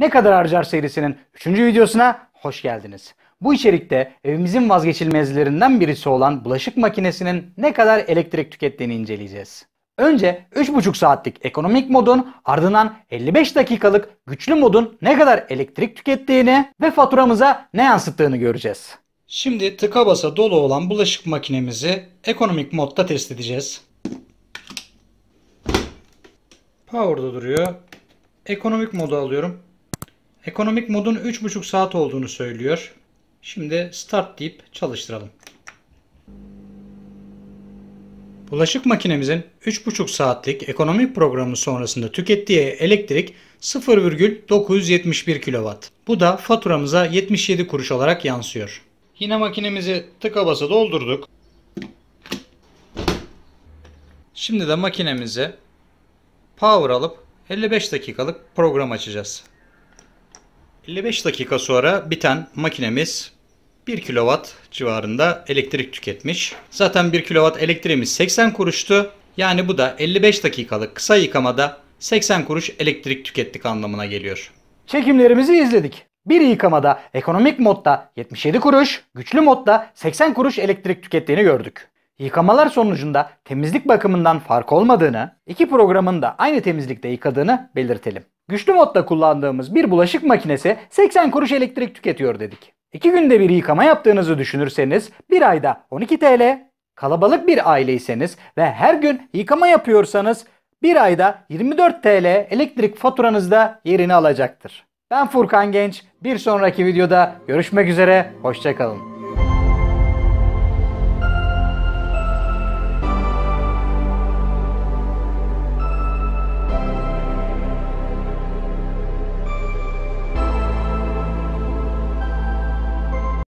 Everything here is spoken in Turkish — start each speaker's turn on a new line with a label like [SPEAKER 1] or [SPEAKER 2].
[SPEAKER 1] Ne Kadar Harcar serisinin 3. videosuna hoş geldiniz. Bu içerikte evimizin vazgeçilmezlerinden birisi olan bulaşık makinesinin ne kadar elektrik tükettiğini inceleyeceğiz. Önce 3,5 saatlik ekonomik modun ardından 55 dakikalık güçlü modun ne kadar elektrik tükettiğini ve faturamıza ne yansıttığını göreceğiz. Şimdi tıka basa dolu olan bulaşık makinemizi ekonomik modda test edeceğiz. Power'da duruyor. Ekonomik modu alıyorum. Ekonomik modun 3,5 saat olduğunu söylüyor. Şimdi start deyip çalıştıralım. Bulaşık makinemizin 3,5 saatlik ekonomik programı sonrasında tükettiği elektrik 0,971 kW. Bu da faturamıza 77 kuruş olarak yansıyor. Yine makinemizi tıka basa doldurduk. Şimdi de makinemizi power alıp 55 dakikalık program açacağız. 55 dakika sonra biten makinemiz 1 kW civarında elektrik tüketmiş. Zaten 1 kW elektriğimiz 80 kuruştu. Yani bu da 55 dakikalık kısa yıkamada 80 kuruş elektrik tükettik anlamına geliyor. Çekimlerimizi izledik. Bir yıkamada ekonomik modda 77 kuruş, güçlü modda 80 kuruş elektrik tükettiğini gördük. Yıkamalar sonucunda temizlik bakımından fark olmadığını, iki programın da aynı temizlikte yıkadığını belirtelim. Güçlü modda kullandığımız bir bulaşık makinesi 80 kuruş elektrik tüketiyor dedik. 2 günde bir yıkama yaptığınızı düşünürseniz bir ayda 12 TL, kalabalık bir aileyseniz ve her gün yıkama yapıyorsanız bir ayda 24 TL elektrik faturanızda yerini alacaktır. Ben Furkan Genç. Bir sonraki videoda görüşmek üzere. Hoşçakalın.